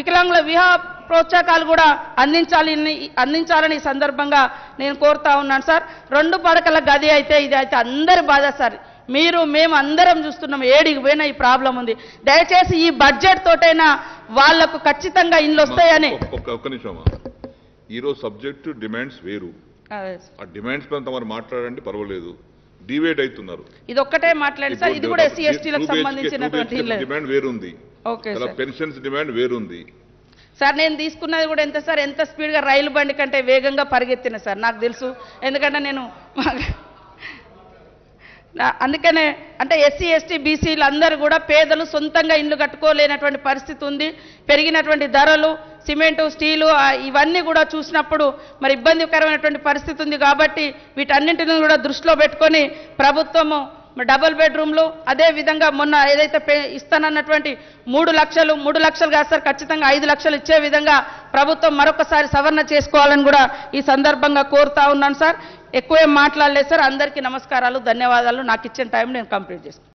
వికలాంగుల వివాహ ప్రోత్సాహకాలు కూడా అందించాలి అందించాలని ఈ సందర్భంగా నేను కోరుతా ఉన్నాను సార్ రెండు పడకల గది అయితే ఇది అయితే అందరి బాధ సార్ మీరు మేము అందరం చూస్తున్నాం ఏడికి పోయినా ఈ ప్రాబ్లం ఉంది దయచేసి ఈ బడ్జెట్ తోటైనా వాళ్లకు ఖచ్చితంగా ఇండ్లు వస్తాయని ఒక్క నిమిషం ఈరోజు సబ్జెక్ట్ డిమాండ్స్ వేరు ఆ డిమాండ్స్ పైన తమరు మాట్లాడండి పర్వాలేదు డివైడ్ అవుతున్నారు ఇది ఒక్కటే మాట్లాడి సార్ ఇది కూడా ఎస్సీ ఎస్టీలకు సంబంధించినటువంటి డిమాండ్ వేరుంది ఓకే సార్ పెన్షన్స్ డిమాండ్ వేరుంది సార్ నేను తీసుకున్నది కూడా ఎంత సార్ ఎంత స్పీడ్గా రైలు బండి కంటే వేగంగా పరిగెత్తిన సార్ నాకు తెలుసు ఎందుకంటే నేను అందుకనే అంటే ఎస్సీ ఎస్టీ బీసీలు అందరూ కూడా పేదలు సొంతంగా ఇండ్లు కట్టుకోలేనటువంటి పరిస్థితి ఉంది పెరిగినటువంటి ధరలు సిమెంటు స్టీలు ఇవన్నీ కూడా చూసినప్పుడు మరి ఇబ్బందికరమైనటువంటి పరిస్థితి ఉంది కాబట్టి వీటన్నింటిని కూడా దృష్టిలో పెట్టుకొని ప్రభుత్వము డబుల్ బెడ్రూమ్లు అదేవిధంగా మొన్న ఏదైతే పే ఇస్తానన్నటువంటి మూడు లక్షలు మూడు లక్షలు కాదు సార్ ఖచ్చితంగా ఐదు లక్షలు ఇచ్చే విధంగా ప్రభుత్వం మరొకసారి సవరణ చేసుకోవాలని కూడా ఈ సందర్భంగా కోరుతా ఉన్నాను సార్ ఎక్కువేం మాట్లాడలేదు సార్ అందరికీ నమస్కారాలు ధన్యవాదాలు నాకు ఇచ్చిన టైం నేను కంప్లీట్ చేసుకున్నాను